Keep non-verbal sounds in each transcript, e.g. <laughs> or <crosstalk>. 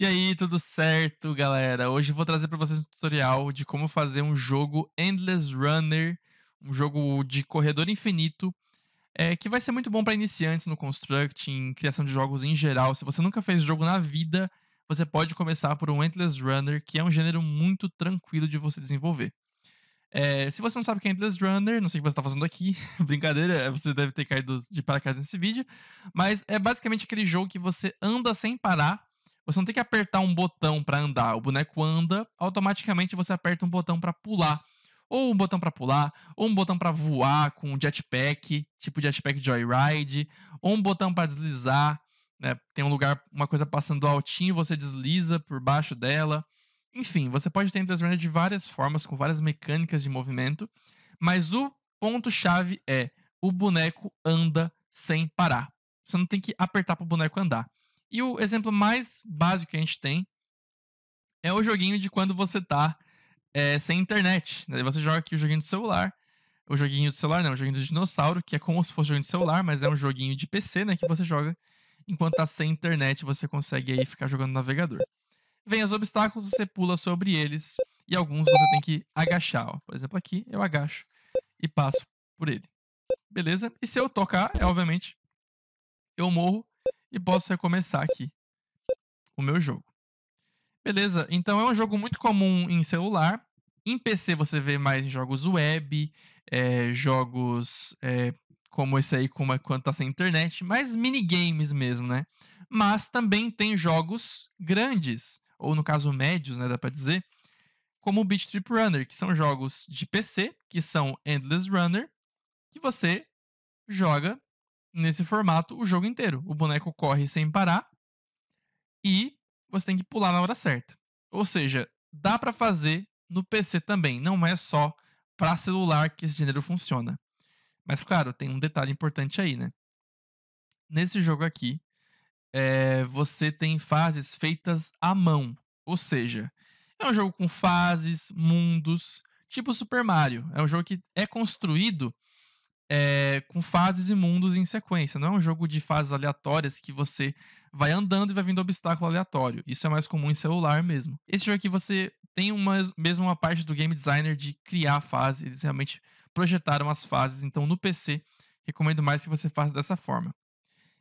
E aí, tudo certo, galera? Hoje eu vou trazer para vocês um tutorial de como fazer um jogo Endless Runner, um jogo de corredor infinito, é, que vai ser muito bom para iniciantes no Constructing, criação de jogos em geral. Se você nunca fez jogo na vida, você pode começar por um Endless Runner, que é um gênero muito tranquilo de você desenvolver. É, se você não sabe o que é Endless Runner, não sei o que você está fazendo aqui, <laughs> brincadeira, eh, você deve ter caído de paraquedas nesse vídeo, mas é basicamente aquele jogo que você anda sem parar você não tem que apertar um botão para andar. O boneco anda, automaticamente você aperta um botão para pular. Ou um botão para pular, ou um botão para voar com jetpack, tipo jetpack joyride, ou um botão para deslizar. Né? Tem um lugar, uma coisa passando altinho, você desliza por baixo dela. Enfim, você pode ter Endless Runner de várias formas, com várias mecânicas de movimento, mas o ponto-chave é o boneco anda sem parar. Você não tem que apertar para o boneco andar. E o exemplo mais básico que a gente tem é o joguinho de quando você tá é, sem internet. Né? Você joga aqui o joguinho do celular. O joguinho do celular não, o joguinho do dinossauro, que é como se fosse um joguinho de celular, mas é um joguinho de PC, né? Que você joga enquanto tá sem internet, você consegue aí ficar jogando no navegador. Vem os obstáculos, você pula sobre eles e alguns você tem que agachar. Ó. Por exemplo, aqui eu agacho e passo por ele. Beleza? E se eu tocar, é obviamente, eu morro e posso recomeçar aqui o meu jogo. Beleza, então é um jogo muito comum em celular. Em PC você vê mais em jogos web, é, jogos é, como esse aí, como é, quando tá sem internet, mais minigames mesmo, né? Mas também tem jogos grandes, ou no caso médios, né, dá pra dizer, como o Beat Trip Runner, que são jogos de PC, que são Endless Runner, que você joga nesse formato o jogo inteiro. O boneco corre sem parar e você tem que pular na hora certa. Ou seja, dá para fazer no PC também, não é só para celular que esse gênero funciona. Mas claro, tem um detalhe importante aí, né? Nesse jogo aqui, é, você tem fases feitas à mão, ou seja, é um jogo com fases, mundos, tipo Super Mario. É um jogo que é construído é, com fases e mundos em sequência. Não é um jogo de fases aleatórias que você vai andando e vai vindo obstáculo aleatório. Isso é mais comum em celular mesmo. Esse jogo aqui você tem uma, mesmo uma parte do game designer de criar a fase. Eles realmente projetaram as fases. Então no PC, recomendo mais que você faça dessa forma.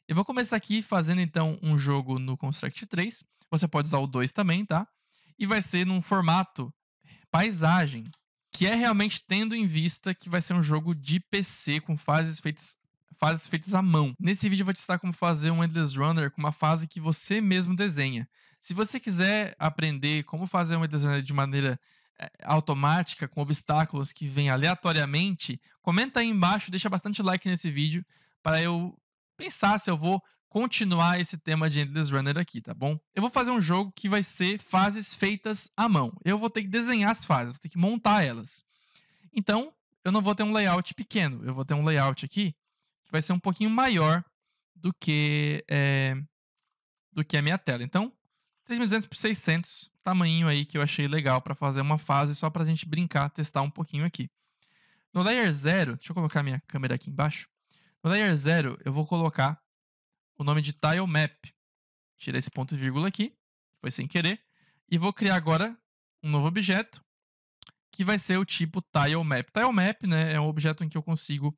Eu vou começar aqui fazendo então um jogo no Construct 3. Você pode usar o 2 também, tá? E vai ser num formato paisagem que é realmente tendo em vista que vai ser um jogo de PC com fases feitas fases feitas à mão. Nesse vídeo eu vou te ensinar como fazer um Endless Runner com uma fase que você mesmo desenha. Se você quiser aprender como fazer um Endless Runner de maneira é, automática, com obstáculos que vêm aleatoriamente, comenta aí embaixo, deixa bastante like nesse vídeo para eu pensar se eu vou continuar esse tema de Endless Runner aqui, tá bom? Eu vou fazer um jogo que vai ser fases feitas à mão. Eu vou ter que desenhar as fases, vou ter que montar elas. Então, eu não vou ter um layout pequeno, eu vou ter um layout aqui que vai ser um pouquinho maior do que é, do que a minha tela. Então, 3200 por 600, tamanho aí que eu achei legal para fazer uma fase só para a gente brincar, testar um pouquinho aqui. No layer 0, deixa eu colocar minha câmera aqui embaixo. No layer 0, eu vou colocar o nome de TileMap map. Tira esse ponto e vírgula aqui, foi sem querer. E vou criar agora um novo objeto, que vai ser o tipo TileMap TileMap né, é um objeto em que eu consigo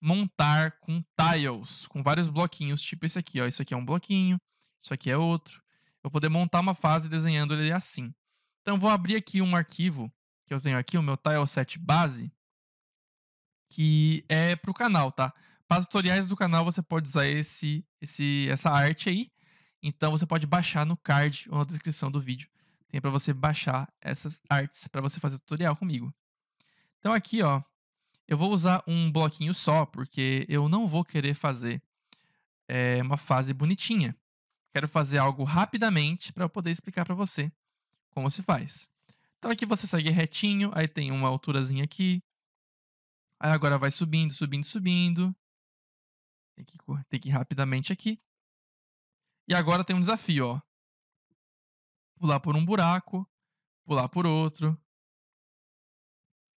montar com tiles, com vários bloquinhos, tipo esse aqui. Ó. Isso aqui é um bloquinho, isso aqui é outro. Eu vou poder montar uma fase desenhando ele assim. Então, vou abrir aqui um arquivo que eu tenho aqui, o meu tileset base, que é para o canal, tá? Para tutoriais do canal, você pode usar esse, esse, essa arte aí. Então, você pode baixar no card ou na descrição do vídeo. Tem para você baixar essas artes para você fazer tutorial comigo. Então, aqui, ó, eu vou usar um bloquinho só, porque eu não vou querer fazer é, uma fase bonitinha. Quero fazer algo rapidamente para poder explicar para você como se faz. Então aqui você segue retinho, aí tem uma alturazinha aqui. Aí agora vai subindo, subindo, subindo. Tem que, tem que ir rapidamente aqui. E agora tem um desafio, ó. Pular por um buraco, pular por outro.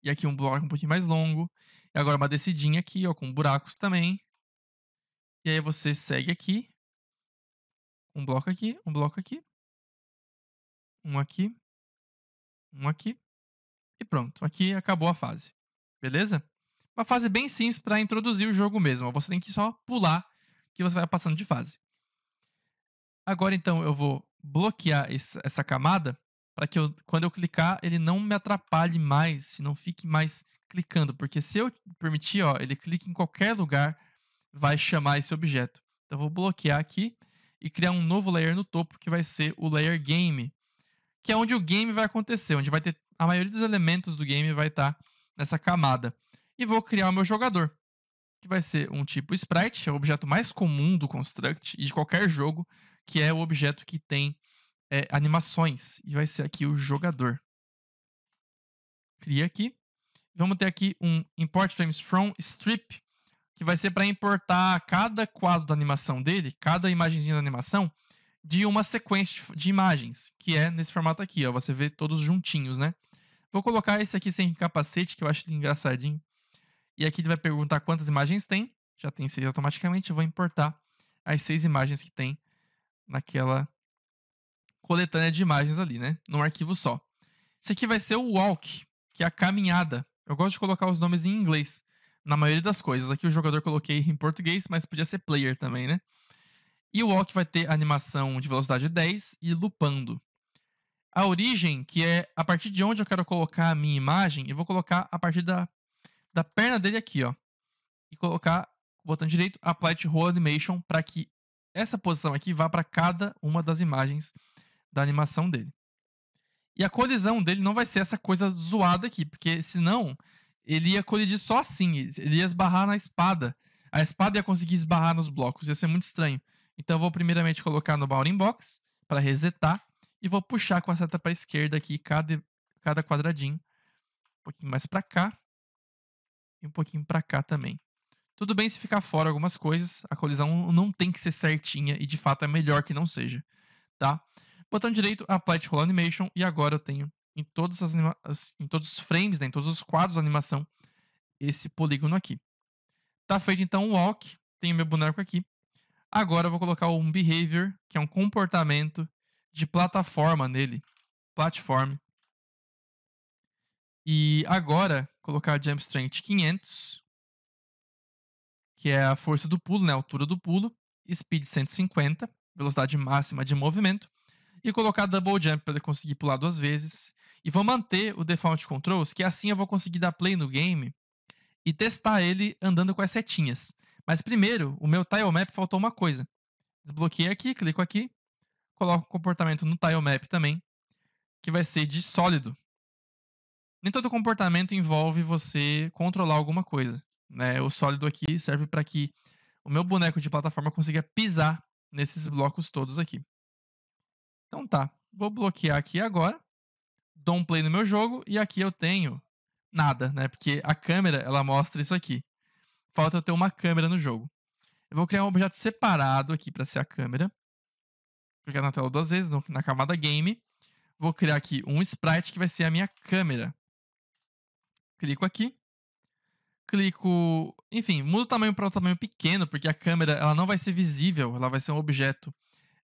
E aqui um bloco um pouquinho mais longo. E agora uma descidinha aqui, ó, com buracos também. E aí você segue aqui. Um bloco aqui, um bloco aqui. Um aqui. Um aqui. E pronto. Aqui acabou a fase. Beleza? Uma fase bem simples para introduzir o jogo mesmo. Você tem que só pular que você vai passando de fase. Agora então eu vou bloquear essa camada para que eu, quando eu clicar ele não me atrapalhe mais, não fique mais clicando, porque se eu permitir, ó, ele clica em qualquer lugar, vai chamar esse objeto. Então eu vou bloquear aqui e criar um novo layer no topo que vai ser o layer game, que é onde o game vai acontecer, onde vai ter a maioria dos elementos do game vai estar tá nessa camada e vou criar o meu jogador, que vai ser um tipo sprite, é o objeto mais comum do construct e de qualquer jogo, que é o objeto que tem é, animações e vai ser aqui o jogador. Cria aqui. Vamos ter aqui um import frames from strip, que vai ser para importar cada quadro da animação dele, cada imagenzinha da animação, de uma sequência de imagens, que é nesse formato aqui, ó. Você vê todos juntinhos, né? Vou colocar esse aqui sem capacete, que eu acho engraçadinho. E aqui ele vai perguntar quantas imagens tem. Já tem seis automaticamente. Eu vou importar as seis imagens que tem naquela coletânea de imagens ali, né? Num arquivo só. Esse aqui vai ser o walk, que é a caminhada. Eu gosto de colocar os nomes em inglês, na maioria das coisas. Aqui o jogador coloquei em português, mas podia ser player também, né? E o walk vai ter animação de velocidade 10 e lupando. A origem, que é a partir de onde eu quero colocar a minha imagem, eu vou colocar a partir da da perna dele aqui, ó. E colocar o botão direito, Apply to Whole Animation, para que essa posição aqui vá para cada uma das imagens da animação dele. E a colisão dele não vai ser essa coisa zoada aqui, porque senão ele ia colidir só assim, ele ia esbarrar na espada. A espada ia conseguir esbarrar nos blocos, ia ser muito estranho. Então eu vou primeiramente colocar no Bounding Box para resetar e vou puxar com a seta para a esquerda aqui cada, cada quadradinho. Um pouquinho mais para cá e um pouquinho para cá também. Tudo bem se ficar fora algumas coisas, a colisão não tem que ser certinha e de fato é melhor que não seja, tá? Botão direito, Apply to Roll Animation e agora eu tenho em, todas as as, em todos os frames, né, em todos os quadros da animação, esse polígono aqui. Tá feito então o um Walk, tenho meu boneco aqui. Agora eu vou colocar um Behavior, que é um comportamento de plataforma nele, Platform. E agora colocar Jump Strength 500, que é a força do pulo, né, a altura do pulo, Speed 150, velocidade máxima de movimento, e colocar Double Jump para conseguir pular duas vezes. E vou manter o Default Controls, que assim eu vou conseguir dar play no game e testar ele andando com as setinhas. Mas primeiro, o meu tilemap faltou uma coisa. Desbloqueei aqui, clico aqui, coloco o comportamento no tilemap também, que vai ser de sólido nem todo comportamento envolve você controlar alguma coisa. Né? O sólido aqui serve para que o meu boneco de plataforma consiga pisar nesses blocos todos aqui. Então tá, vou bloquear aqui agora, dou um play no meu jogo e aqui eu tenho nada, né? Porque a câmera, ela mostra isso aqui. Falta eu ter uma câmera no jogo. Eu vou criar um objeto separado aqui para ser a câmera. Clicar na tela duas vezes, no, na camada game. Vou criar aqui um sprite que vai ser a minha câmera clico aqui. Clico, enfim, mudo o tamanho para um tamanho pequeno, porque a câmera ela não vai ser visível, ela vai ser um objeto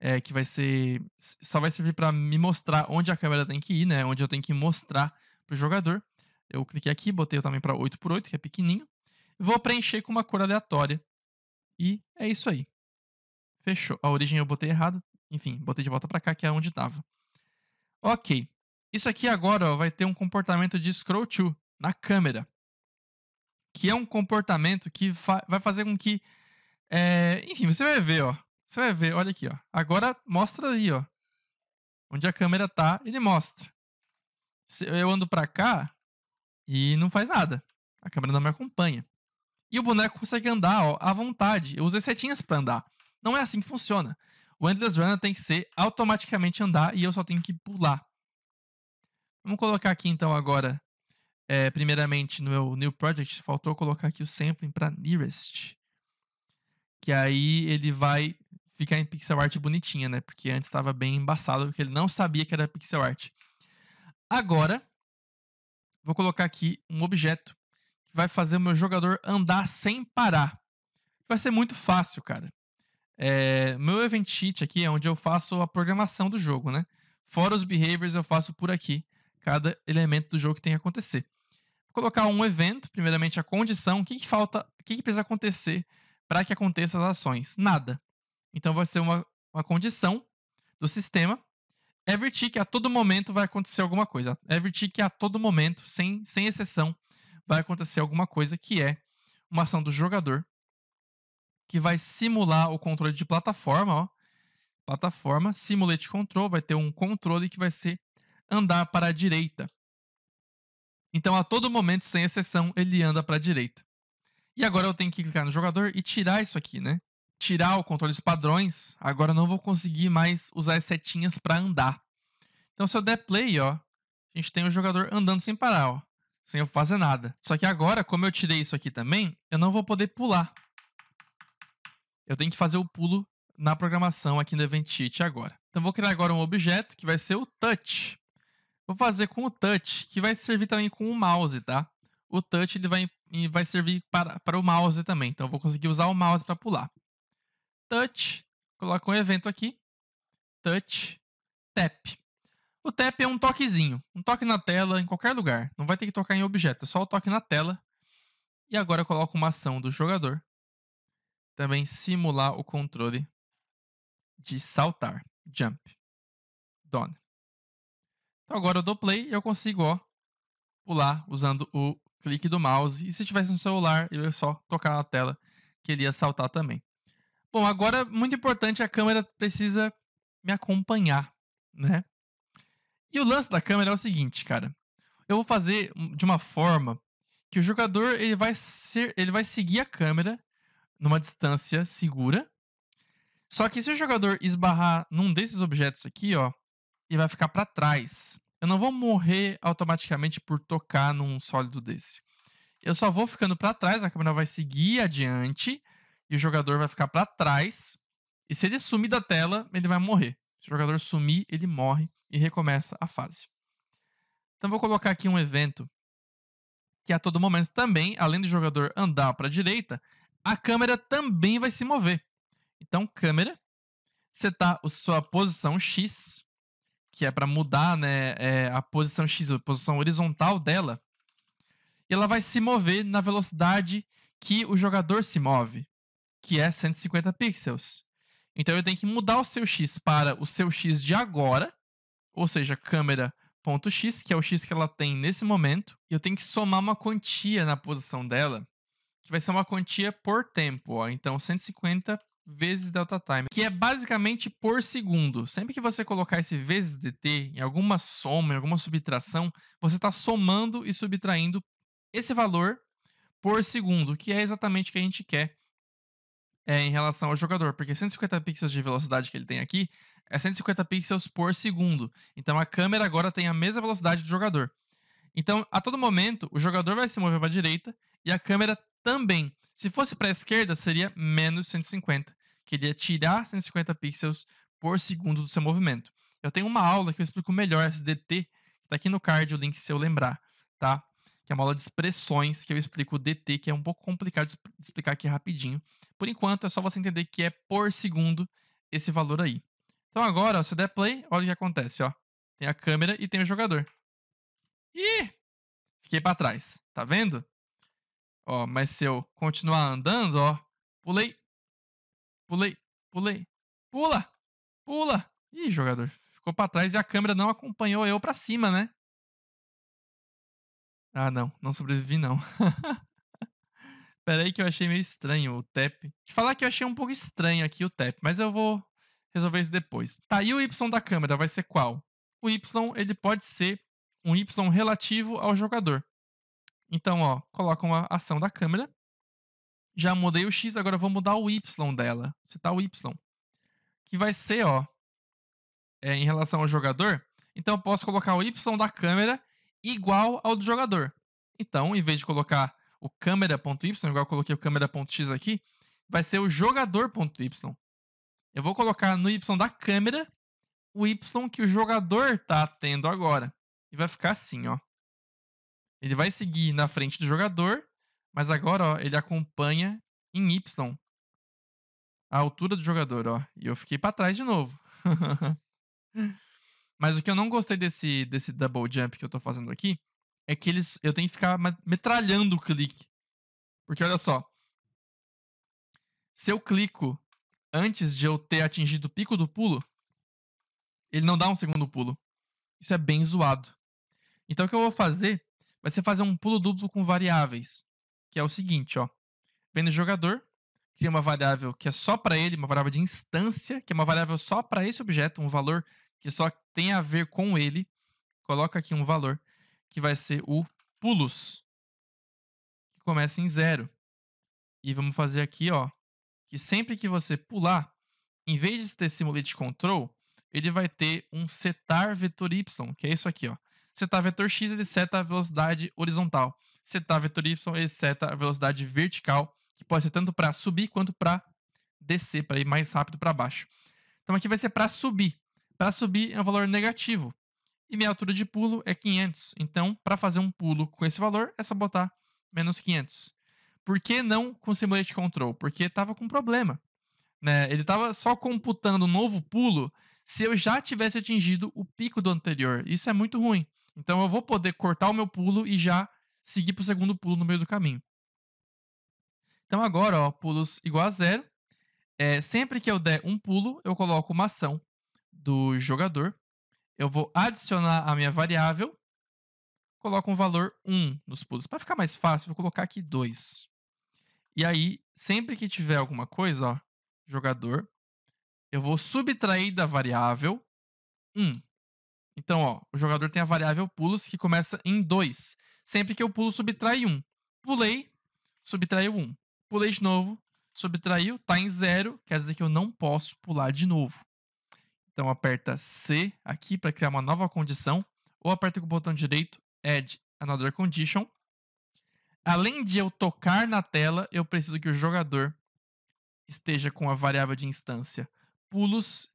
é, que vai ser. Só vai servir para me mostrar onde a câmera tem que ir, né? Onde eu tenho que mostrar para o jogador. Eu cliquei aqui, botei o tamanho para 8x8, que é pequenininho. Vou preencher com uma cor aleatória. E é isso aí. Fechou. A origem eu botei errado. Enfim, botei de volta para cá, que é onde estava. Ok. Isso aqui agora ó, vai ter um comportamento de scroll to na câmera, que é um comportamento que fa vai fazer com que, é, enfim, você vai ver, ó, você vai ver, olha aqui, ó, agora mostra aí, ó, onde a câmera tá, ele mostra. Se eu ando para cá e não faz nada, a câmera não me acompanha. E o boneco consegue andar ó, à vontade. Eu usei setinhas para andar. Não é assim que funciona. O Endless Runner tem que ser automaticamente andar e eu só tenho que pular. Vamos colocar aqui então agora é, primeiramente, no meu new project, faltou colocar aqui o sampling para nearest. Que aí ele vai ficar em pixel art bonitinha, né? Porque antes estava bem embaçado, porque ele não sabia que era pixel art. Agora, vou colocar aqui um objeto que vai fazer o meu jogador andar sem parar. Vai ser muito fácil, cara. É, meu event sheet aqui é onde eu faço a programação do jogo, né? Fora os behaviors, eu faço por aqui cada elemento do jogo que tem que acontecer colocar um evento, primeiramente a condição, o que, que falta, o que, que precisa acontecer para que aconteçam as ações? Nada. Então vai ser uma, uma condição do sistema. Every tick a todo momento vai acontecer alguma coisa. Every tick a todo momento, sem, sem exceção, vai acontecer alguma coisa que é uma ação do jogador que vai simular o controle de plataforma, ó. Plataforma, simulate control, vai ter um controle que vai ser andar para a direita. Então, a todo momento, sem exceção, ele anda para a direita. E agora eu tenho que clicar no jogador e tirar isso aqui, né? Tirar o controle dos padrões. Agora eu não vou conseguir mais usar as setinhas para andar. Então, se eu der play, ó, a gente tem o jogador andando sem parar, ó, sem eu fazer nada. Só que agora, como eu tirei isso aqui também, eu não vou poder pular. Eu tenho que fazer o pulo na programação aqui no Event Sheet agora. Então, vou criar agora um objeto que vai ser o touch. Vou fazer com o touch, que vai servir também com o mouse, tá? O touch ele vai, vai servir para, para o mouse também. Então eu vou conseguir usar o mouse para pular. Touch, coloca um evento aqui. Touch, tap. O tap é um toquezinho, um toque na tela em qualquer lugar. Não vai ter que tocar em objeto, é só o toque na tela. E agora eu coloco uma ação do jogador. Também simular o controle de saltar, jump. Done. Então agora eu dou play e eu consigo, ó, pular usando o clique do mouse. E se tivesse no celular, eu ia só tocar na tela que ele ia saltar também. Bom, agora, muito importante, a câmera precisa me acompanhar, né? E o lance da câmera é o seguinte, cara. Eu vou fazer de uma forma que o jogador ele vai ser, ele vai seguir a câmera numa distância segura. Só que se o jogador esbarrar num desses objetos aqui, ó, e vai ficar para trás. Eu não vou morrer automaticamente por tocar num sólido desse. Eu só vou ficando para trás, a câmera vai seguir adiante e o jogador vai ficar para trás. E se ele sumir da tela, ele vai morrer. Se o jogador sumir, ele morre e recomeça a fase. Então vou colocar aqui um evento que a todo momento também, além do jogador andar para a direita, a câmera também vai se mover. Então câmera, setar a sua posição X que é para mudar né, é, a posição X, a posição horizontal dela, e ela vai se mover na velocidade que o jogador se move, que é 150 pixels. Então eu tenho que mudar o seu X para o seu X de agora, ou seja, câmera.x, que é o X que ela tem nesse momento, e eu tenho que somar uma quantia na posição dela, que vai ser uma quantia por tempo. Ó. Então 150 vezes delta time, que é basicamente por segundo. Sempre que você colocar esse vezes dt em alguma soma, em alguma subtração, você está somando e subtraindo esse valor por segundo, que é exatamente o que a gente quer é, em relação ao jogador, porque 150 pixels de velocidade que ele tem aqui é 150 pixels por segundo. Então a câmera agora tem a mesma velocidade do jogador. Então, a todo momento, o jogador vai se mover para a direita e a câmera também. Se fosse para a esquerda, seria menos 150, que ele ia tirar 150 pixels por segundo do seu movimento. Eu tenho uma aula que eu explico melhor SDT, que está aqui no card o link se eu lembrar, tá? Que é uma aula de expressões, que eu explico o DT, que é um pouco complicado de explicar aqui rapidinho. Por enquanto, é só você entender que é por segundo esse valor aí. Então agora, ó, se eu der play, olha o que acontece, ó. Tem a câmera e tem o jogador. Ih! Fiquei para trás, tá vendo? Ó, mas se eu continuar andando, ó. Pulei. Pulei. Pulei. Pula! Pula! Ih, jogador. Ficou pra trás e a câmera não acompanhou eu pra cima, né? Ah, não. Não sobrevivi, não. <laughs> Pera aí que eu achei meio estranho o tap. De falar que eu achei um pouco estranho aqui o tap, mas eu vou resolver isso depois. Tá, e o Y da câmera vai ser qual? O Y, ele pode ser um Y relativo ao jogador. Então, ó, coloca uma ação da câmera. Já mudei o X, agora vou mudar o Y dela. Citar tá o Y. Que vai ser, ó, é, em relação ao jogador. Então, eu posso colocar o Y da câmera igual ao do jogador. Então, em vez de colocar o câmera.y, igual eu coloquei o câmera.x aqui, vai ser o jogador.y. Eu vou colocar no y da câmera o y que o jogador está tendo agora. E vai ficar assim, ó. Ele vai seguir na frente do jogador, mas agora ó, ele acompanha em Y a altura do jogador, ó. E eu fiquei para trás de novo. <laughs> mas o que eu não gostei desse, desse double jump que eu tô fazendo aqui é que eles, eu tenho que ficar metralhando o clique. Porque olha só. Se eu clico antes de eu ter atingido o pico do pulo, ele não dá um segundo pulo. Isso é bem zoado. Então o que eu vou fazer vai ser fazer um pulo duplo com variáveis, que é o seguinte, ó. Vem no jogador, cria uma variável que é só para ele, uma variável de instância, que é uma variável só para esse objeto, um valor que só tem a ver com ele. Coloca aqui um valor que vai ser o pulos, que começa em zero. E vamos fazer aqui, ó, que sempre que você pular, em vez de ter simulate control, ele vai ter um setar vetor y, que é isso aqui, ó setar tá vetor x, ele seta a velocidade horizontal. Setar vetor y, ele seta a velocidade vertical, que pode ser tanto para subir quanto para descer, para ir mais rápido para baixo. Então aqui vai ser para subir. Para subir é um valor negativo. E minha altura de pulo é 500. Então, para fazer um pulo com esse valor, é só botar menos 500. Por que não com Simulate Control? Porque estava com problema. Né? Ele estava só computando um novo pulo se eu já tivesse atingido o pico do anterior. Isso é muito ruim. Então eu vou poder cortar o meu pulo e já seguir para o segundo pulo no meio do caminho. Então agora, ó, pulos igual a zero. É, sempre que eu der um pulo, eu coloco uma ação do jogador. Eu vou adicionar a minha variável. Coloco um valor 1 nos pulos. Para ficar mais fácil, vou colocar aqui 2. E aí, sempre que tiver alguma coisa, ó, jogador, eu vou subtrair da variável 1. Então, ó, o jogador tem a variável pulos que começa em 2. Sempre que eu pulo, subtrai 1. Um. Pulei, subtraiu 1. Um. Pulei de novo, subtraiu, tá em 0, quer dizer que eu não posso pular de novo. Então aperta C aqui para criar uma nova condição, ou aperta com o botão direito, Add Another Condition. Além de eu tocar na tela, eu preciso que o jogador esteja com a variável de instância pulos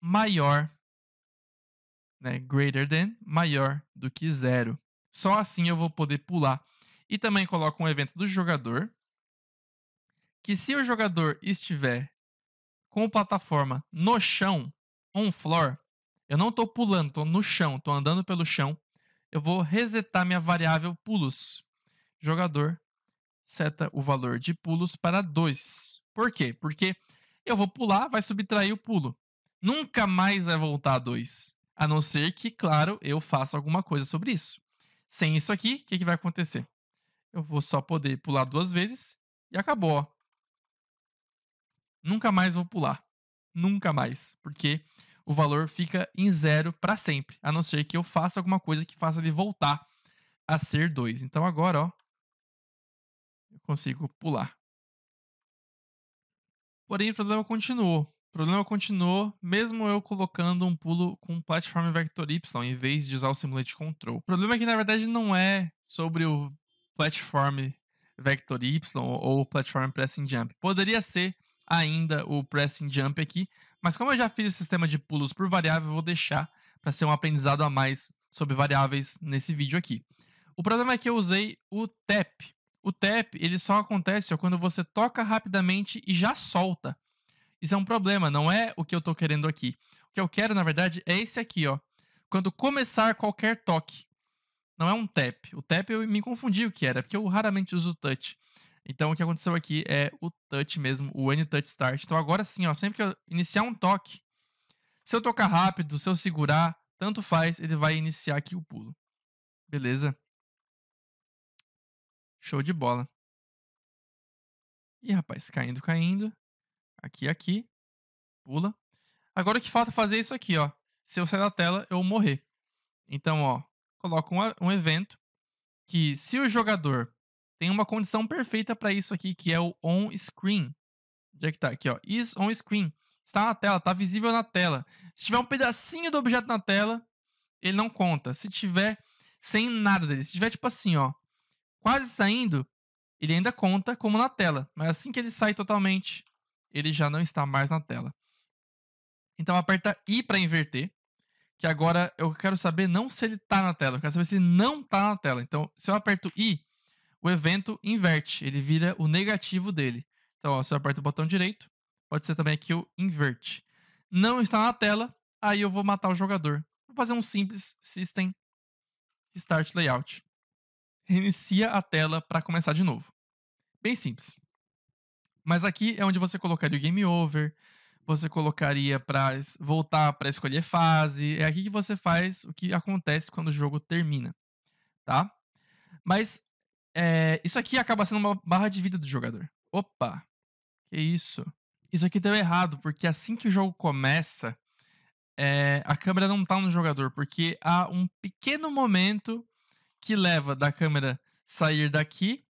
maior né? Greater than, maior do que zero. Só assim eu vou poder pular. E também coloco um evento do jogador, que se o jogador estiver com a plataforma no chão, on floor, eu não estou pulando, estou no chão, estou andando pelo chão, eu vou resetar minha variável pulos. Jogador seta o valor de pulos para 2. Por quê? Porque eu vou pular, vai subtrair o pulo. Nunca mais vai voltar a 2. A não ser que, claro, eu faça alguma coisa sobre isso. Sem isso aqui, o que, que vai acontecer? Eu vou só poder pular duas vezes e acabou. Ó. Nunca mais vou pular. Nunca mais. Porque o valor fica em zero para sempre. A não ser que eu faça alguma coisa que faça ele voltar a ser 2. Então agora, ó, eu consigo pular. Porém, o problema continuou. O problema continuou, mesmo eu colocando um pulo com Platform vector Y em vez de usar o Simulate Control. O problema é que, na verdade, não é sobre o platform vector Y ou o platform pressing jump. Poderia ser ainda o pressing jump aqui, mas como eu já fiz o sistema de pulos por variável, vou deixar para ser um aprendizado a mais sobre variáveis nesse vídeo aqui. O problema é que eu usei o tap. O tap, ele só acontece quando você toca rapidamente e já solta. Isso é um problema, não é o que eu estou querendo aqui. O que eu quero, na verdade, é esse aqui, ó. Quando começar qualquer toque. Não é um tap. O tap eu me confundi o que era, porque eu raramente uso o touch. Então o que aconteceu aqui é o touch mesmo, o N touch start. Então agora sim, ó, sempre que eu iniciar um toque, se eu tocar rápido, se eu segurar, tanto faz, ele vai iniciar aqui o pulo. Beleza? Show de bola. Ih, rapaz, caindo, caindo aqui, aqui. Pula. Agora o que falta fazer é isso aqui, ó. Se eu sair da tela, eu morrer. Então, ó, coloco um, um evento que se o jogador tem uma condição perfeita para isso aqui, que é o on screen. Onde é que tá? Aqui, ó. Is on screen. Está na tela, está visível na tela. Se tiver um pedacinho do objeto na tela, ele não conta. Se tiver sem nada dele, se tiver tipo assim, ó, quase saindo, ele ainda conta como na tela. Mas assim que ele sai totalmente, ele já não está mais na tela. Então aperta I para inverter, que agora eu quero saber não se ele está na tela, eu quero saber se não está na tela. Então, se eu aperto I, o evento inverte, ele vira o negativo dele. Então, ó, se eu aperto o botão direito, pode ser também aqui o invert. Não está na tela, aí eu vou matar o jogador. Vou fazer um simples system start layout. Reinicia a tela para começar de novo. Bem simples. Mas aqui é onde você colocaria o game over, você colocaria para voltar para escolher fase. É aqui que você faz o que acontece quando o jogo termina, tá? Mas é, isso aqui acaba sendo uma barra de vida do jogador. Opa, que isso? Isso aqui deu errado, porque assim que o jogo começa, é, a câmera não tá no jogador, porque há um pequeno momento que leva da câmera sair daqui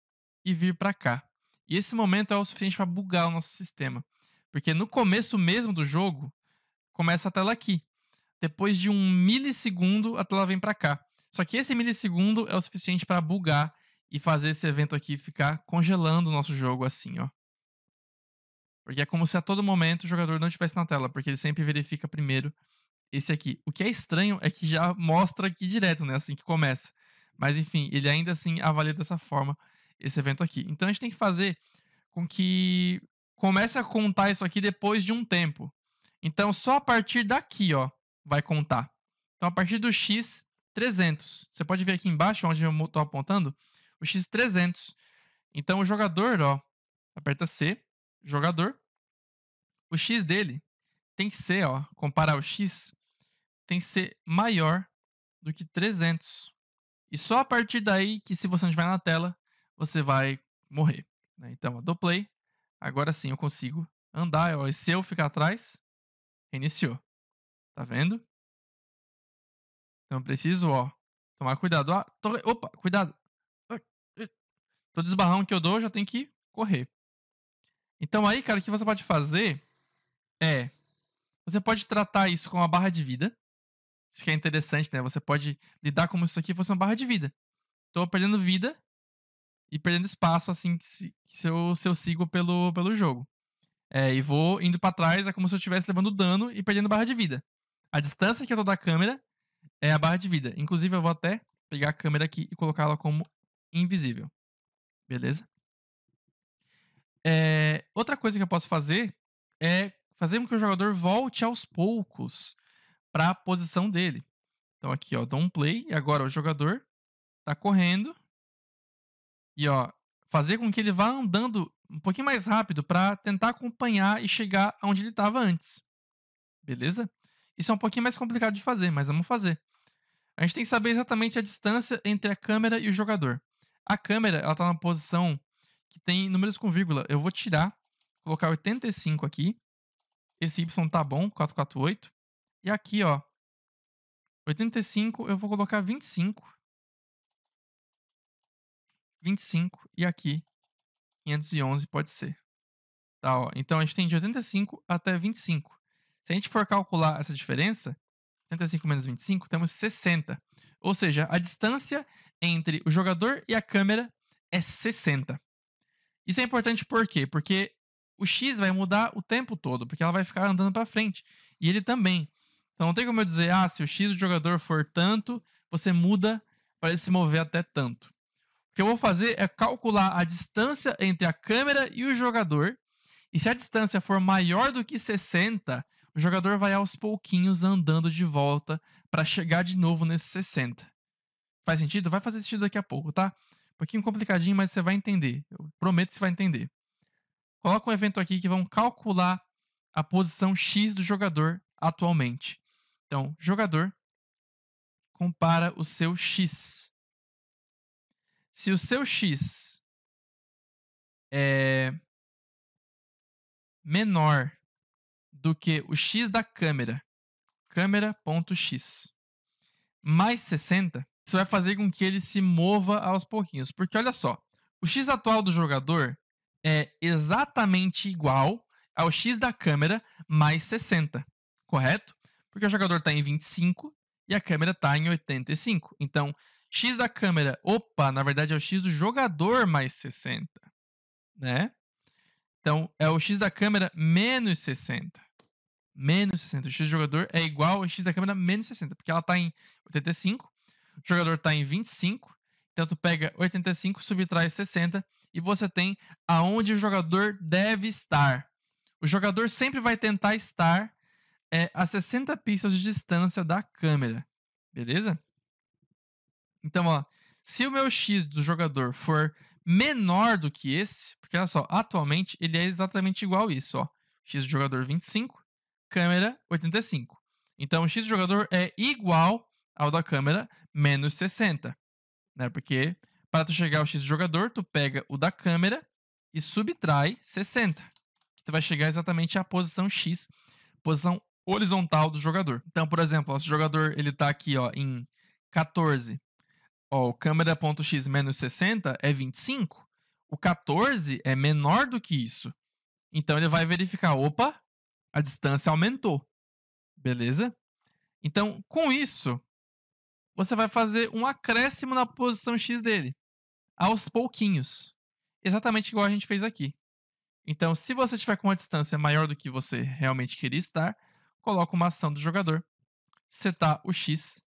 e vir para cá. E esse momento é o suficiente para bugar o nosso sistema. Porque no começo mesmo do jogo, começa a tela aqui. Depois de um milissegundo, a tela vem para cá. Só que esse milissegundo é o suficiente para bugar e fazer esse evento aqui ficar congelando o nosso jogo assim, ó. Porque é como se a todo momento o jogador não estivesse na tela, porque ele sempre verifica primeiro esse aqui. O que é estranho é que já mostra aqui direto, né? Assim que começa. Mas enfim, ele ainda assim avalia dessa forma esse evento aqui. Então a gente tem que fazer com que comece a contar isso aqui depois de um tempo. Então só a partir daqui, ó, vai contar. Então a partir do x 300. Você pode ver aqui embaixo onde eu estou apontando o x 300. Então o jogador, ó, aperta C, jogador. O x dele tem que ser, ó, comparar o x tem que ser maior do que 300. E só a partir daí que se você não estiver na tela, você vai morrer. Né? Então, eu dou play. Agora sim eu consigo andar. Ó, e se eu ficar atrás, reiniciou. Tá vendo? Então eu preciso, ó, tomar cuidado. Ah, tô... Opa, cuidado. Todo esbarrão que eu dou, já tem que correr. Então aí, cara, o que você pode fazer é... Você pode tratar isso com uma barra de vida. Isso que é interessante, né? Você pode lidar como se isso aqui fosse uma barra de vida. Tô perdendo vida e perdendo espaço, assim, que se, que se, eu, se eu sigo pelo, pelo jogo. É, e vou indo para trás, é como se eu estivesse levando dano e perdendo barra de vida. A distância que eu tô da câmera é a barra de vida. Inclusive, eu vou até pegar a câmera aqui e colocá-la como invisível. Beleza? É, outra coisa que eu posso fazer é fazer com que o jogador volte aos poucos para a posição dele. Então aqui, ó, dou um play e agora o jogador tá correndo e ó, fazer com que ele vá andando um pouquinho mais rápido para tentar acompanhar e chegar aonde ele estava antes. Beleza? Isso é um pouquinho mais complicado de fazer, mas vamos fazer. A gente tem que saber exatamente a distância entre a câmera e o jogador. A câmera, ela tá na posição que tem números com vírgula. Eu vou tirar, colocar 85 aqui. Esse y tá bom, 448. E aqui, ó, 85, eu vou colocar 25. 25 e aqui 511 pode ser. Tá, ó. Então a gente tem de 85 até 25. Se a gente for calcular essa diferença, 85 menos 25, temos 60. Ou seja, a distância entre o jogador e a câmera é 60. Isso é importante por quê? Porque o X vai mudar o tempo todo, porque ela vai ficar andando para frente. E ele também. Então não tem como eu dizer, ah, se o X do jogador for tanto, você muda para ele se mover até tanto que eu vou fazer é calcular a distância entre a câmera e o jogador. E se a distância for maior do que 60, o jogador vai aos pouquinhos andando de volta para chegar de novo nesse 60. Faz sentido? Vai fazer sentido daqui a pouco, tá? Um pouquinho complicadinho, mas você vai entender. Eu prometo que você vai entender. Coloca um evento aqui que vão calcular a posição X do jogador atualmente. Então, jogador compara o seu X. Se o seu x é menor do que o x da câmera, câmera.x, mais 60, isso vai fazer com que ele se mova aos pouquinhos. Porque olha só, o x atual do jogador é exatamente igual ao x da câmera mais 60, correto? Porque o jogador está em 25 e a câmera está em 85. Então, X da câmera, opa, na verdade é o X do jogador mais 60, né? Então, é o X da câmera menos 60. Menos 60. O X do jogador é igual ao X da câmera menos 60, porque ela está em 85, o jogador está em 25, então tu pega 85, subtrai 60 e você tem aonde o jogador deve estar. O jogador sempre vai tentar estar é, a 60 pixels de distância da câmera, beleza? Então, ó, se o meu X do jogador for menor do que esse, porque olha só, atualmente ele é exatamente igual a isso, ó. X do jogador 25, câmera 85. Então, o X do jogador é igual ao da câmera menos 60, né? Porque para tu chegar ao X do jogador, tu pega o da câmera e subtrai 60, que tu vai chegar exatamente à posição X, posição horizontal do jogador. Então, por exemplo, ó, se o jogador ele tá aqui, ó, em 14 Ó, o câmera.x menos 60 é 25. O 14 é menor do que isso. Então ele vai verificar, opa, a distância aumentou. Beleza? Então, com isso, você vai fazer um acréscimo na posição x dele, aos pouquinhos. Exatamente igual a gente fez aqui. Então, se você tiver com uma distância maior do que você realmente queria estar, coloca uma ação do jogador, setar o x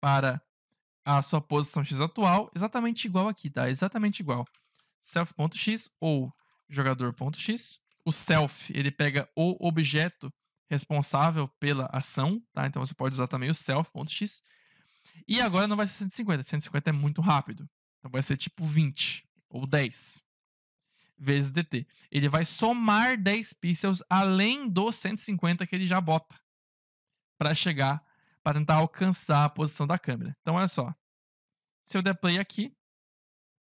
para a sua posição x atual, exatamente igual aqui, tá? Exatamente igual. Self.x ou jogador.x. O self, ele pega o objeto responsável pela ação, tá? Então você pode usar também o self.x. E agora não vai ser 150, 150 é muito rápido. Então vai ser tipo 20 ou 10 vezes dt. Ele vai somar 10 pixels além dos 150 que ele já bota para chegar para tentar alcançar a posição da câmera. Então, olha só. Se eu der play aqui,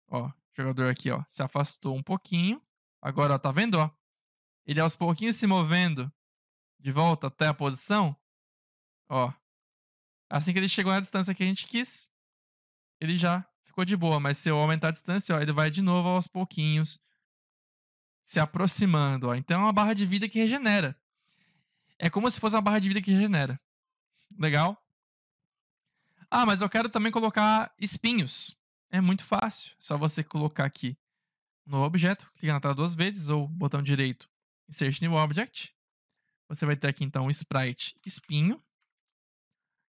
ó, o jogador aqui, ó, se afastou um pouquinho. Agora, ó, tá vendo, ó? Ele aos pouquinhos se movendo de volta até a posição, ó. Assim que ele chegou na distância que a gente quis, ele já ficou de boa. Mas se eu aumentar a distância, ó, ele vai de novo aos pouquinhos se aproximando, ó. Então é uma barra de vida que regenera. É como se fosse uma barra de vida que regenera. Legal. Ah, mas eu quero também colocar espinhos. É muito fácil. É só você colocar aqui no objeto, clicar na tela duas vezes, ou botão direito, Insert New Object. Você vai ter aqui então o sprite espinho,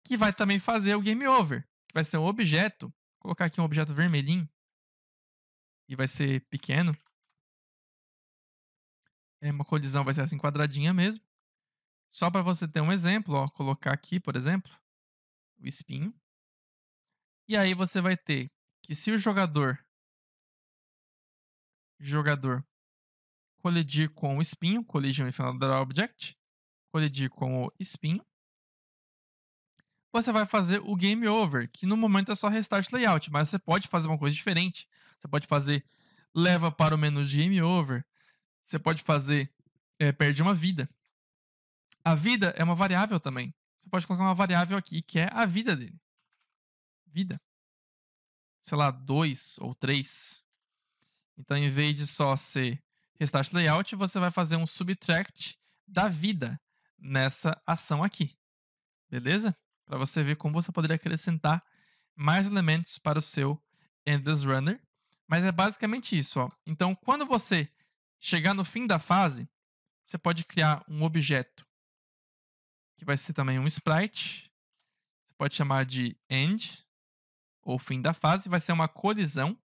que vai também fazer o game over. vai ser um objeto. Vou colocar aqui um objeto vermelhinho. E vai ser pequeno. É uma colisão, vai ser assim quadradinha mesmo. Só para você ter um exemplo, ó, colocar aqui, por exemplo, o espinho. E aí você vai ter que se o jogador jogador colidir com o espinho, collision if another object, colidir com o espinho, você vai fazer o game over, que no momento é só restart layout, mas você pode fazer uma coisa diferente. Você pode fazer leva para o menu de game over, você pode fazer é, perde uma vida a vida é uma variável também. Você pode colocar uma variável aqui, que é a vida dele. Vida. Sei lá, 2 ou 3. Então, em vez de só ser restart layout, você vai fazer um subtract da vida nessa ação aqui. Beleza? Para você ver como você poderia acrescentar mais elementos para o seu Endless Runner. Mas é basicamente isso. Ó. Então, quando você chegar no fim da fase, você pode criar um objeto que vai ser também um sprite. Você pode chamar de end, ou fim da fase. Vai ser uma colisão.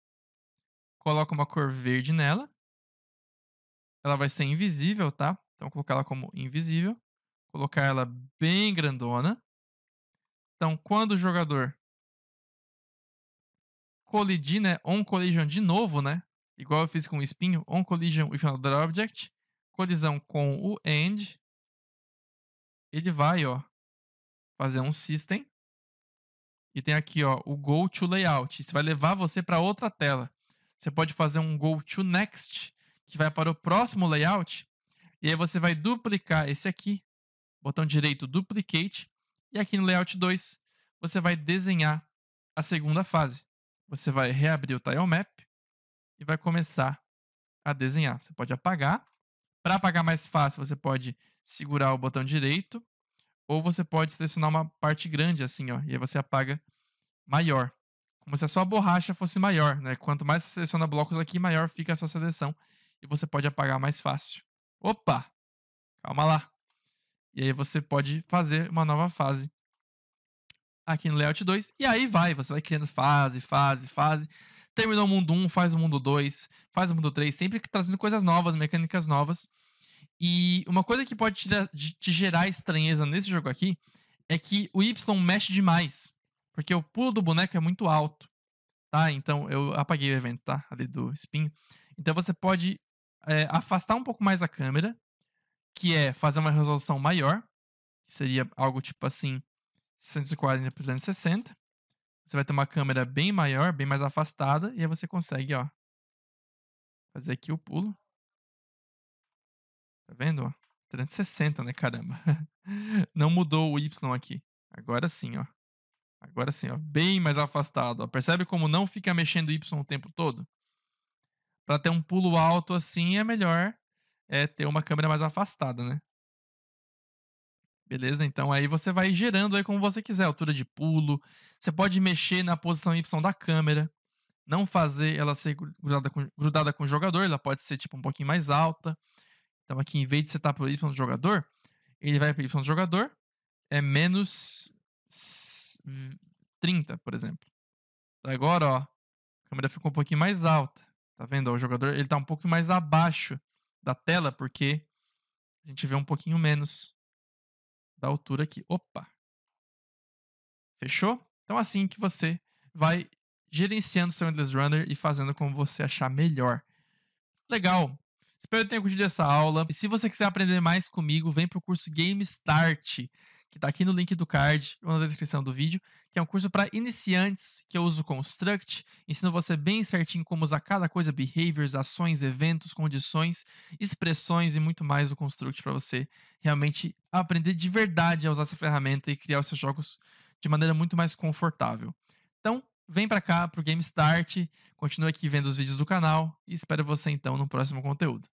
Coloca uma cor verde nela. Ela vai ser invisível, tá? Então, vou colocar ela como invisível. Colocar ela bem grandona. Então, quando o jogador colidir, né? On collision de novo, né? Igual eu fiz com o espinho. On collision with another object. Colisão com o end ele vai, ó, fazer um system. E tem aqui, ó, o go to layout. Isso vai levar você para outra tela. Você pode fazer um go to next, que vai para o próximo layout. E aí você vai duplicar esse aqui, botão direito duplicate, e aqui no layout 2 você vai desenhar a segunda fase. Você vai reabrir o tile map e vai começar a desenhar. Você pode apagar para apagar mais fácil, você pode segurar o botão direito ou você pode selecionar uma parte grande assim, ó, e aí você apaga maior. Como se a sua borracha fosse maior, né? Quanto mais você seleciona blocos aqui, maior fica a sua seleção e você pode apagar mais fácil. Opa! Calma lá. E aí você pode fazer uma nova fase aqui no layout 2 e aí vai, você vai criando fase, fase, fase Terminou o mundo 1, faz o mundo 2, faz o mundo 3, sempre trazendo coisas novas, mecânicas novas. E uma coisa que pode te, dar, te gerar estranheza nesse jogo aqui é que o Y mexe demais. Porque o pulo do boneco é muito alto. Tá? Então, eu apaguei o evento, tá? Ali do espinho. Então você pode é, afastar um pouco mais a câmera, que é fazer uma resolução maior, que seria algo tipo assim, 140 por 360. Você vai ter uma câmera bem maior, bem mais afastada, e aí você consegue, ó, fazer aqui o pulo. Tá vendo, ó? 360, né, caramba? <laughs> Não mudou o Y aqui. Agora sim, ó. Agora sim, ó, bem mais afastado. Ó. Percebe como não fica mexendo o Y o tempo todo? Para ter um pulo alto assim, é melhor é, ter uma câmera mais afastada, né? Beleza? Então aí você vai gerando aí como você quiser, altura de pulo. Você pode mexer na posição Y da câmera, não fazer ela ser grudada com, grudada com o jogador, ela pode ser tipo um pouquinho mais alta. Então aqui em vez de setar tá para o Y do jogador, ele vai para o Y do jogador, é menos 30, por exemplo. Agora, ó, a câmera ficou um pouquinho mais alta. Tá vendo? o jogador ele tá um pouco mais abaixo da tela, porque a gente vê um pouquinho menos da altura aqui. Opa! Fechou? Então assim que você vai gerenciando seu Endless Runner e fazendo como você achar melhor. Legal! Espero que tenha curtido essa aula. E se você quiser aprender mais comigo, vem para o curso Game Start que está aqui no link do card ou na descrição do vídeo, que é um curso para iniciantes que eu uso Construct, ensino você bem certinho como usar cada coisa, behaviors, ações, eventos, condições, expressões e muito mais do Construct para você realmente aprender de verdade a usar essa ferramenta e criar os seus jogos de maneira muito mais confortável. Então, vem para cá para o Game Start, continue aqui vendo os vídeos do canal e espero você então no próximo conteúdo.